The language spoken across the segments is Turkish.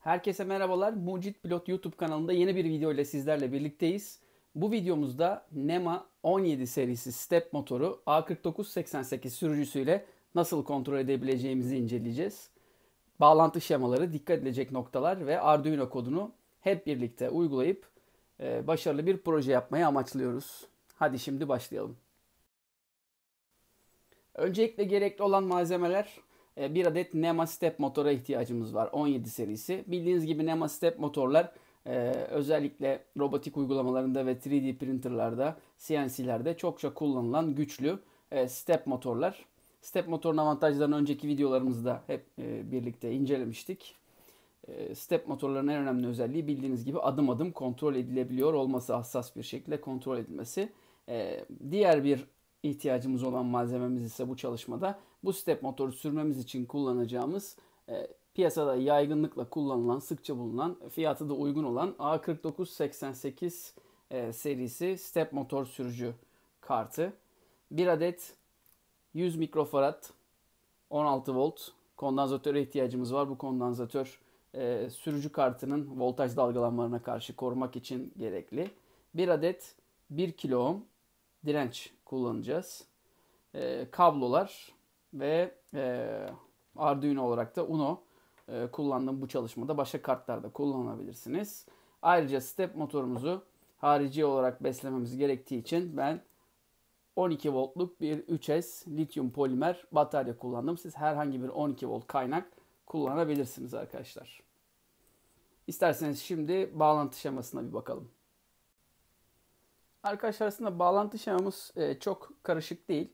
Herkese merhabalar. Mucit Pilot YouTube kanalında yeni bir video ile sizlerle birlikteyiz. Bu videomuzda NEMA 17 serisi step motoru A4988 sürücüsüyle nasıl kontrol edebileceğimizi inceleyeceğiz. Bağlantı şemaları, dikkat edilecek noktalar ve Arduino kodunu hep birlikte uygulayıp e, başarılı bir proje yapmayı amaçlıyoruz. Hadi şimdi başlayalım. Öncelikle gerekli olan malzemeler ee, bir adet NEMA Step motora ihtiyacımız var. 17 serisi. Bildiğiniz gibi NEMA Step motorlar e, özellikle robotik uygulamalarında ve 3D printerlarda, CNC'lerde çokça kullanılan güçlü e, step motorlar. Step motorun avantajlarını önceki videolarımızda hep e, birlikte incelemiştik. E, step motorların en önemli özelliği bildiğiniz gibi adım adım kontrol edilebiliyor olması, hassas bir şekilde kontrol edilmesi. E, diğer bir ihtiyacımız olan malzememiz ise bu çalışmada bu step motoru sürmemiz için kullanacağımız e, piyasada yaygınlıkla kullanılan, sıkça bulunan, fiyatı da uygun olan A4988 e, serisi step motor sürücü kartı. Bir adet 100 mikrofarad 16 volt kondansatöre ihtiyacımız var. Bu kondansatör e, sürücü kartının voltaj dalgalanmalarına karşı korumak için gerekli. Bir adet 1 kilo ohm direnç kullanacağız. E, kablolar ve e, Arduino olarak da Uno e, kullandığım bu çalışmada başka kartlarda kullanabilirsiniz. Ayrıca step motorumuzu harici olarak beslememiz gerektiği için ben 12 voltluk bir 3S lityum polimer batarya kullandım. Siz herhangi bir 12 volt kaynak kullanabilirsiniz arkadaşlar. İsterseniz şimdi bağlantı şemasına bir bakalım. Arkadaşlar arasında bağlantı şemamız e, çok karışık değil.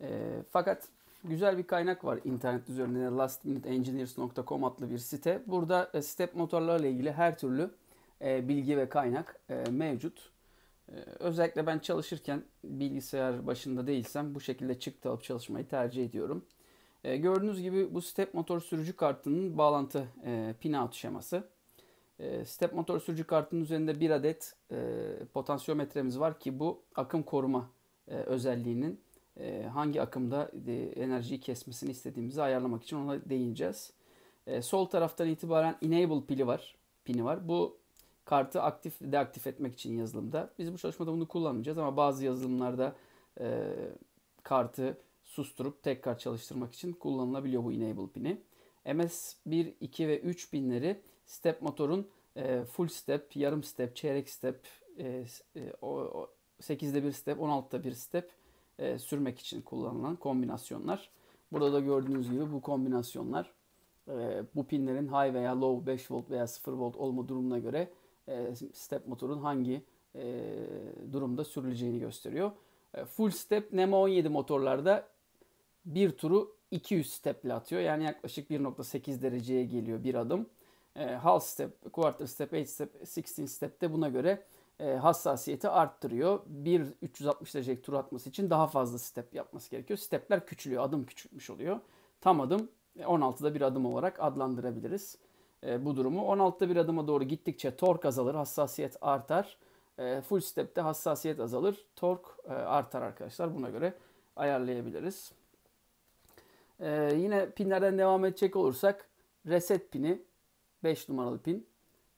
E, fakat güzel bir kaynak var internet üzerinde lastminuteengineers.com adlı bir site. Burada e, step motorlarla ilgili her türlü e, bilgi ve kaynak e, mevcut. E, özellikle ben çalışırken bilgisayar başında değilsem bu şekilde çıktı alıp çalışmayı tercih ediyorum. E, gördüğünüz gibi bu step motor sürücü kartının bağlantı e, pinout şeması. Ee, step motor sürücü kartının üzerinde bir adet e, potansiyometremiz var ki bu akım koruma e, özelliğinin e, hangi akımda e, enerjiyi kesmesini istediğimizi ayarlamak için ona değineceğiz. E, sol taraftan itibaren enable pili var, pini var. Bu kartı aktif deaktif etmek için yazılımda. Biz bu çalışmada bunu kullanmayacağız ama bazı yazılımlarda e, kartı susturup tekrar çalıştırmak için kullanılabiliyor bu enable pini. MS1, 2 ve 3 pinleri step motorun e, full step, yarım step, çeyrek step, e, e, o, 8'de bir step, 16'da bir step e, sürmek için kullanılan kombinasyonlar. Burada da gördüğünüz gibi bu kombinasyonlar e, bu pinlerin high veya low 5 volt veya 0 volt olma durumuna göre e, step motorun hangi e, durumda sürüleceğini gösteriyor. E, full step NEMA 17 motorlarda bir turu 200 ile atıyor. Yani yaklaşık 1.8 dereceye geliyor bir adım. E, half step, quarter step, eight step, sixteen step de buna göre e, hassasiyeti arttırıyor. Bir 360 derecelik tur atması için daha fazla step yapması gerekiyor. Stepler küçülüyor, adım küçülmüş oluyor. Tam adım 16'da e, bir adım olarak adlandırabiliriz bu durumu. 16'da bir adıma doğru gittikçe tork azalır, hassasiyet artar. E, full stepte hassasiyet azalır, tork artar arkadaşlar. Buna göre ayarlayabiliriz. yine pinlerden devam edecek olursak reset pini 5 numaralı pin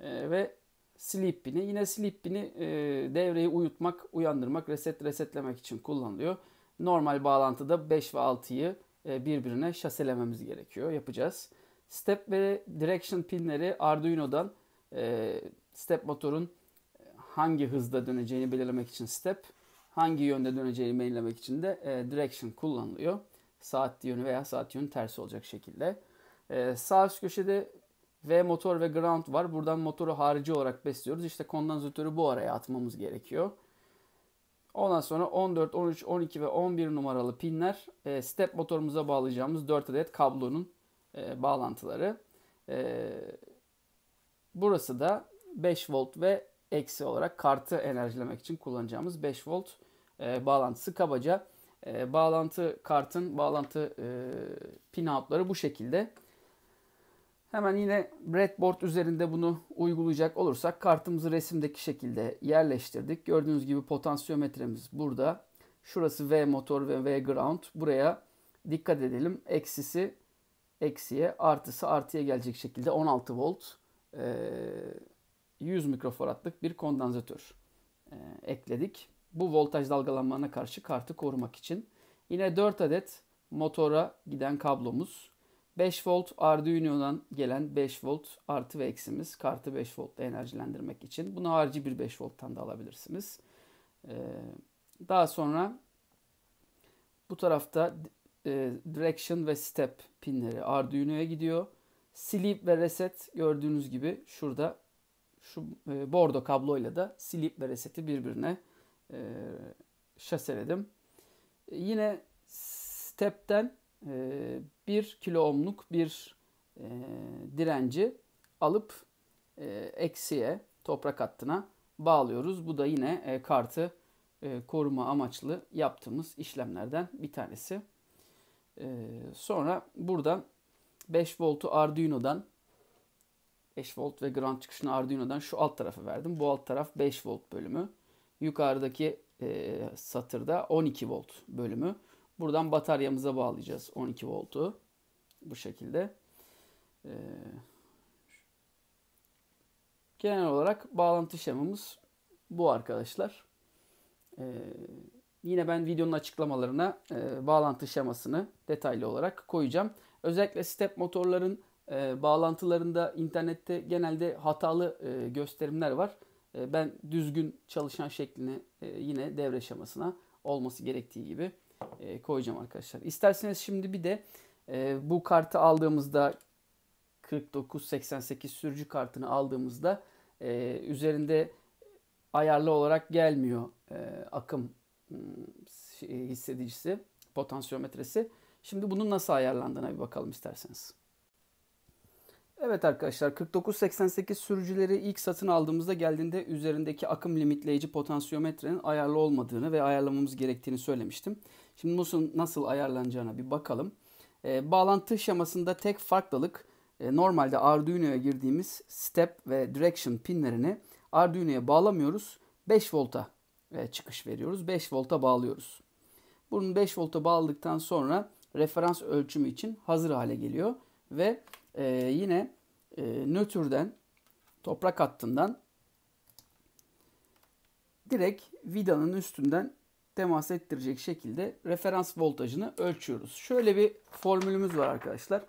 e, ve sleep pini. Yine sleep pini e, devreyi uyutmak, uyandırmak, reset resetlemek için kullanılıyor. Normal bağlantıda 5 ve 6'yı e, birbirine şaselememiz gerekiyor. Yapacağız. Step ve direction pinleri Arduino'dan e, step motorun hangi hızda döneceğini belirlemek için step, hangi yönde döneceğini belirlemek için de e, direction kullanılıyor. Saat yönü veya saat yönü tersi olacak şekilde. E, sağ üst köşede V motor ve ground var. Buradan motoru harici olarak besliyoruz. İşte kondansatörü bu araya atmamız gerekiyor. Ondan sonra 14, 13, 12 ve 11 numaralı pinler e, step motorumuza bağlayacağımız 4 adet kablonun e, bağlantıları. E, burası da 5 volt ve eksi olarak kartı enerjilemek için kullanacağımız 5 volt bağlantısı kabaca. Bağlantı kartın bağlantı pin outları bu şekilde. Hemen yine breadboard üzerinde bunu uygulayacak olursak kartımızı resimdeki şekilde yerleştirdik. Gördüğünüz gibi potansiyometremiz burada. Şurası V motor ve V ground. Buraya dikkat edelim. Eksisi eksiye, artısı artıya gelecek şekilde 16 volt 100 mikrofaradlık bir kondansatör ekledik. Bu voltaj dalgalanmasına karşı kartı korumak için. Yine 4 adet motora giden kablomuz 5 volt Arduino'dan gelen 5 volt artı ve eksimiz. Kartı 5 voltla enerjilendirmek için. Bunu harici bir 5 volttan da alabilirsiniz. Ee, daha sonra bu tarafta e, Direction ve Step pinleri Arduino'ya gidiyor. Sleep ve Reset gördüğünüz gibi şurada şu e, bordo kabloyla da Sleep ve Reset'i birbirine e, şaseledim. yine Step'ten e, ee, 1 kilo ohmluk bir e, direnci alıp e, eksiye toprak hattına bağlıyoruz. Bu da yine e, kartı e, koruma amaçlı yaptığımız işlemlerden bir tanesi. E, sonra buradan 5 voltu Arduino'dan 5 volt ve ground çıkışını Arduino'dan şu alt tarafı verdim. Bu alt taraf 5 volt bölümü. Yukarıdaki e, satırda 12 volt bölümü. Buradan bataryamıza bağlayacağız 12 voltu. Bu şekilde. Ee, genel olarak bağlantı şemamız bu arkadaşlar. Ee, yine ben videonun açıklamalarına e, bağlantı şemasını detaylı olarak koyacağım. Özellikle step motorların e, bağlantılarında internette genelde hatalı e, gösterimler var. E, ben düzgün çalışan şeklini e, yine devre şemasına olması gerektiği gibi e, koyacağım arkadaşlar. İsterseniz şimdi bir de e, bu kartı aldığımızda 4988 sürücü kartını aldığımızda e, üzerinde ayarlı olarak gelmiyor e, akım hmm, şey, hissedicisi, potansiyometresi. Şimdi bunun nasıl ayarlandığına bir bakalım isterseniz. Evet arkadaşlar 4988 sürücüleri ilk satın aldığımızda geldiğinde üzerindeki akım limitleyici potansiyometrenin ayarlı olmadığını ve ayarlamamız gerektiğini söylemiştim. Şimdi NUS'un nasıl ayarlanacağına bir bakalım. E, bağlantı şemasında tek farklılık e, normalde Arduino'ya girdiğimiz step ve direction pinlerini Arduino'ya bağlamıyoruz. 5 volta e, çıkış veriyoruz. 5 volta bağlıyoruz. Bunun 5 volta bağladıktan sonra referans ölçümü için hazır hale geliyor. Ve e, yine e, nötrden toprak hattından direkt vidanın üstünden temas ettirecek şekilde referans voltajını ölçüyoruz. Şöyle bir formülümüz var arkadaşlar.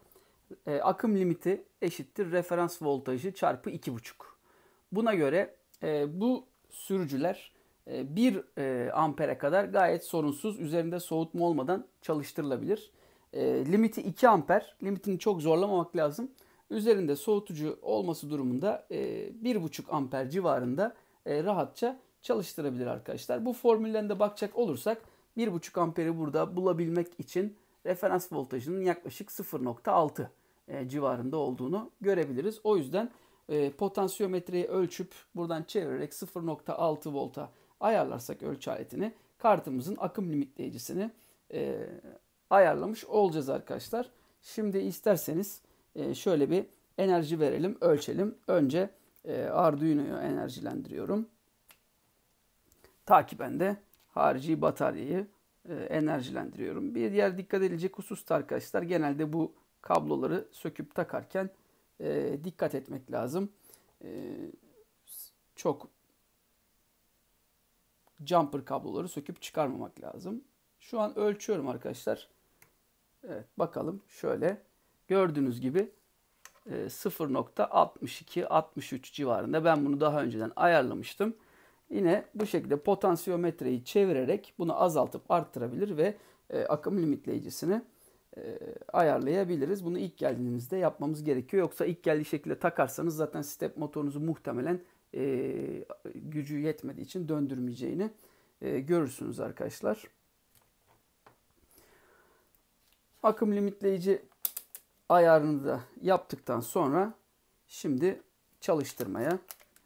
E, akım limiti eşittir referans voltajı çarpı 2,5. Buna göre e, bu sürücüler 1 e, e, ampere kadar gayet sorunsuz üzerinde soğutma olmadan çalıştırılabilir. E, limiti 2 amper. Limitini çok zorlamamak lazım. Üzerinde soğutucu olması durumunda e, 1,5 amper civarında e, rahatça çalıştırabilir arkadaşlar. Bu formülden de bakacak olursak 1,5 amperi burada bulabilmek için referans voltajının yaklaşık 0.6 e, civarında olduğunu görebiliriz. O yüzden e, potansiyometreyi ölçüp buradan çevirerek 0.6 volta ayarlarsak ölçü aletini kartımızın akım limitleyicisini e, ayarlamış olacağız arkadaşlar. Şimdi isterseniz şöyle bir enerji verelim, ölçelim. Önce Arduino'yu enerjilendiriyorum. Takiben de harici bataryayı e, enerjilendiriyorum. Bir diğer dikkat edilecek husus da arkadaşlar genelde bu kabloları söküp takarken e, dikkat etmek lazım. E, çok jumper kabloları söküp çıkarmamak lazım. Şu an ölçüyorum arkadaşlar. Evet bakalım şöyle gördüğünüz gibi 0.62-63 e, civarında ben bunu daha önceden ayarlamıştım. Yine bu şekilde potansiyometreyi çevirerek bunu azaltıp arttırabilir ve e, akım limitleyicisini e, ayarlayabiliriz. Bunu ilk geldiğimizde yapmamız gerekiyor. Yoksa ilk geldiği şekilde takarsanız zaten step motorunuzu muhtemelen e, gücü yetmediği için döndürmeyeceğini e, görürsünüz arkadaşlar. Akım limitleyici ayarını da yaptıktan sonra şimdi çalıştırmaya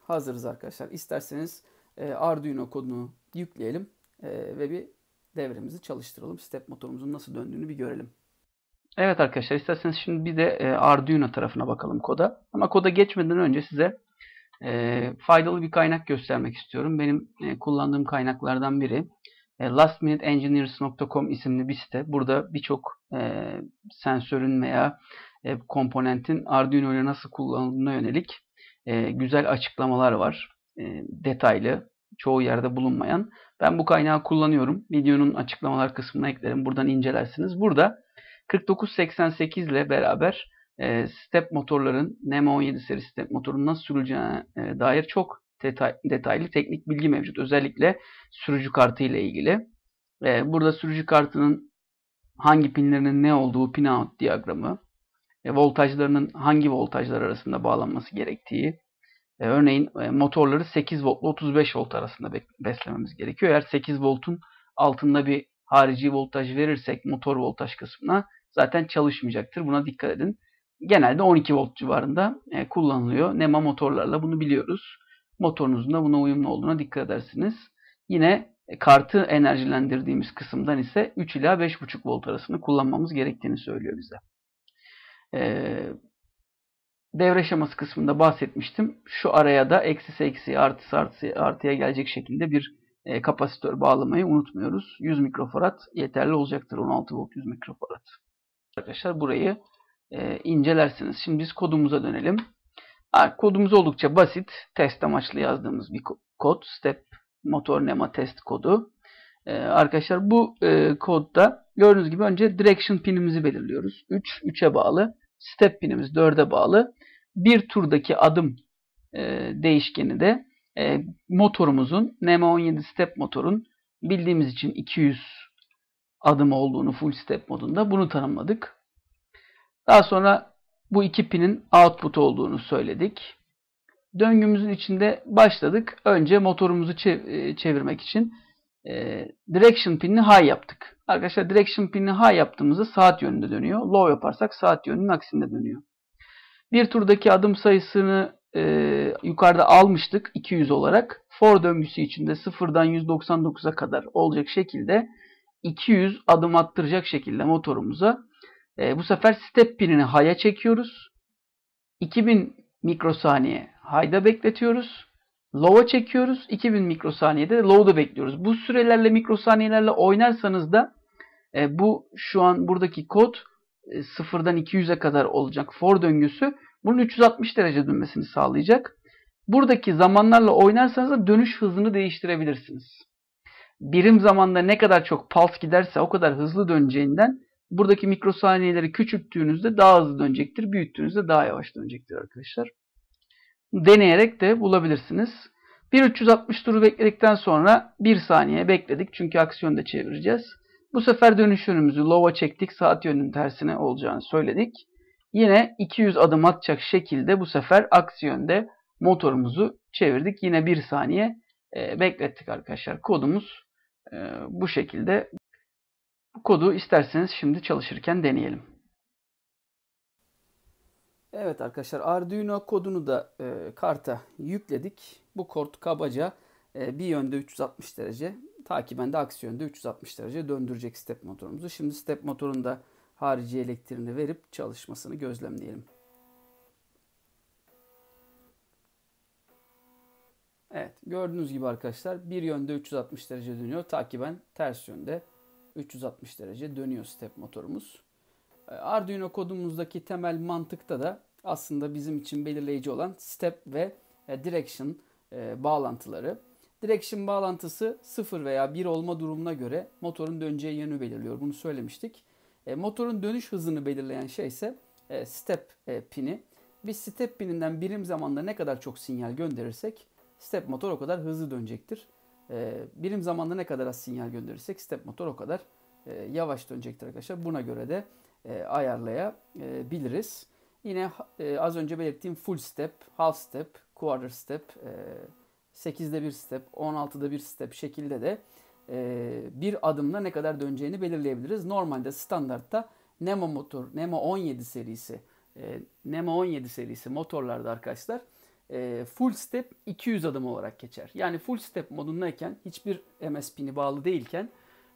hazırız arkadaşlar. İsterseniz e, Arduino kodunu yükleyelim e, ve bir devremizi çalıştıralım. Step motorumuzun nasıl döndüğünü bir görelim. Evet arkadaşlar isterseniz şimdi bir de e, Arduino tarafına bakalım koda. Ama koda geçmeden önce size e, faydalı bir kaynak göstermek istiyorum. Benim e, kullandığım kaynaklardan biri e, lastminuteengineers.com isimli bir site. Burada birçok e, sensörün veya e, komponentin Arduino ile nasıl kullanıldığına yönelik e, güzel açıklamalar var. E, detaylı çoğu yerde bulunmayan. Ben bu kaynağı kullanıyorum. Videonun açıklamalar kısmına eklerim. Buradan incelersiniz. Burada 4988 ile beraber e, step motorların NEMA 17 serisi step motorunun nasıl sürüleceğine e, dair çok detaylı teknik bilgi mevcut. Özellikle sürücü kartı ile ilgili. E, burada sürücü kartının hangi pinlerinin ne olduğu pinout out diyagramı, voltajlarının hangi voltajlar arasında bağlanması gerektiği, e, örneğin e, motorları 8 voltla 35 volt arasında beslememiz gerekiyor. Eğer 8 voltun altında bir harici voltaj verirsek motor voltaj kısmına zaten çalışmayacaktır. Buna dikkat edin. Genelde 12 volt civarında e, kullanılıyor. NEMA motorlarla bunu biliyoruz. Motorunuzun da buna uyumlu olduğuna dikkat edersiniz. Yine kartı enerjilendirdiğimiz kısımdan ise 3 ila 5,5 volt arasını kullanmamız gerektiğini söylüyor bize. Ee, devre şeması kısmında bahsetmiştim. Şu araya da eksisi eksi artısı artısı artıya gelecek şekilde bir e, kapasitör bağlamayı unutmuyoruz. 100 mikrofarad yeterli olacaktır. 16 volt 100 mikrofarad. Arkadaşlar burayı e, incelersiniz. Şimdi biz kodumuza dönelim. Ha, kodumuz oldukça basit. Test amaçlı yazdığımız bir kod. Step motor nema test kodu. E, arkadaşlar bu e, kodda gördüğünüz gibi önce direction pinimizi belirliyoruz. 3, 3'e bağlı step pinimiz 4'e bağlı. Bir turdaki adım e, değişkeni de e, motorumuzun nema 17 step motorun bildiğimiz için 200 adım olduğunu full step modunda bunu tanımladık. Daha sonra bu iki pinin output olduğunu söyledik. Döngümüzün içinde başladık. Önce motorumuzu çev e, çevirmek için e, direction pinini high yaptık. Arkadaşlar direction pinini high yaptığımızda saat yönünde dönüyor. Low yaparsak saat yönünün aksinde dönüyor. Bir turdaki adım sayısını e, yukarıda almıştık 200 olarak. For döngüsü içinde 0'dan 199'a kadar olacak şekilde 200 adım attıracak şekilde motorumuza e, bu sefer step pinini high'a çekiyoruz. 2000 mikrosaniye high'da bekletiyoruz low'a çekiyoruz. 2000 mikrosaniyede de low'da bekliyoruz. Bu sürelerle mikrosaniyelerle oynarsanız da e, bu şu an buradaki kod e, sıfırdan 200'e kadar olacak for döngüsü. Bunun 360 derece dönmesini sağlayacak. Buradaki zamanlarla oynarsanız da dönüş hızını değiştirebilirsiniz. Birim zamanda ne kadar çok pulse giderse o kadar hızlı döneceğinden buradaki mikrosaniyeleri küçülttüğünüzde daha hızlı dönecektir. Büyüttüğünüzde daha yavaş dönecektir arkadaşlar deneyerek de bulabilirsiniz. 1360 turu bekledikten sonra 1 saniye bekledik. Çünkü aksiyonu da çevireceğiz. Bu sefer dönüş yönümüzü low'a çektik. Saat yönünün tersine olacağını söyledik. Yine 200 adım atacak şekilde bu sefer aksiyonda motorumuzu çevirdik. Yine 1 saniye e, beklettik arkadaşlar. Kodumuz e, bu şekilde. Bu kodu isterseniz şimdi çalışırken deneyelim. Evet arkadaşlar Arduino kodunu da e, karta yükledik. Bu kod kabaca e, bir yönde 360 derece takiben de aksi yönde 360 derece döndürecek step motorumuzu. Şimdi step motorun da harici elektriğini verip çalışmasını gözlemleyelim. Evet gördüğünüz gibi arkadaşlar bir yönde 360 derece dönüyor. Takiben ters yönde 360 derece dönüyor step motorumuz. Arduino kodumuzdaki temel mantıkta da aslında bizim için belirleyici olan step ve e, direction e, bağlantıları. Direction bağlantısı 0 veya 1 olma durumuna göre motorun döneceği yönü belirliyor. Bunu söylemiştik. E, motorun dönüş hızını belirleyen şey ise step pini. Biz step pininden birim zamanda ne kadar çok sinyal gönderirsek step motor o kadar hızlı dönecektir. birim zamanda ne kadar az sinyal gönderirsek step motor o kadar yavaş dönecektir arkadaşlar. Buna göre de e, ayarlayabiliriz. Yine e, az önce belirttiğim full step, half step, quarter step, e, 8'de bir step, 16'da bir step şekilde de e, bir adımda ne kadar döneceğini belirleyebiliriz. Normalde standartta Nemo motor, Nemo 17 serisi, e, Nemo 17 serisi motorlarda arkadaşlar e, full step 200 adım olarak geçer. Yani full step modundayken hiçbir MSP'ni bağlı değilken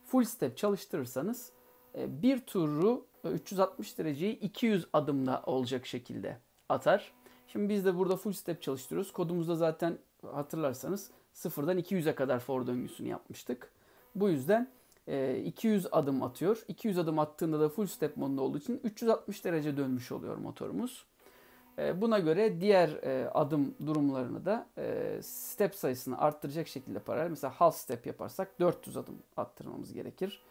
full step çalıştırırsanız e, bir turu 360 e, dereceyi 200 adımla olacak şekilde atar. Şimdi biz de burada full step çalıştırıyoruz. Kodumuzda zaten hatırlarsanız sıfırdan 200'e kadar for döngüsünü yapmıştık. Bu yüzden 200 e, adım atıyor. 200 adım attığında da full step modunda olduğu için 360 derece dönmüş oluyor motorumuz. Buna göre diğer adım durumlarını da step sayısını arttıracak şekilde paralel. Mesela half step yaparsak 400 adım attırmamız gerekir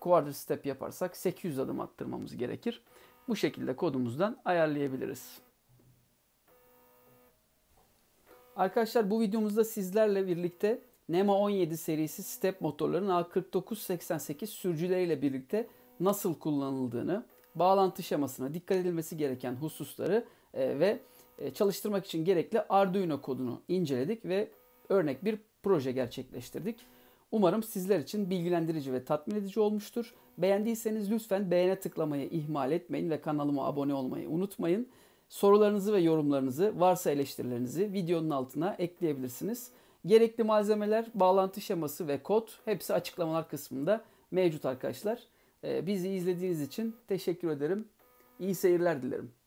quarter step yaparsak 800 adım attırmamız gerekir. Bu şekilde kodumuzdan ayarlayabiliriz. Arkadaşlar bu videomuzda sizlerle birlikte NEMA 17 serisi step motorların A4988 sürücüleriyle birlikte nasıl kullanıldığını, bağlantı şemasına dikkat edilmesi gereken hususları e, ve e, çalıştırmak için gerekli Arduino kodunu inceledik ve örnek bir proje gerçekleştirdik. Umarım sizler için bilgilendirici ve tatmin edici olmuştur. Beğendiyseniz lütfen beğene tıklamayı ihmal etmeyin ve kanalıma abone olmayı unutmayın. Sorularınızı ve yorumlarınızı, varsa eleştirilerinizi videonun altına ekleyebilirsiniz. Gerekli malzemeler, bağlantı şeması ve kod hepsi açıklamalar kısmında mevcut arkadaşlar. Ee, bizi izlediğiniz için teşekkür ederim. İyi seyirler dilerim.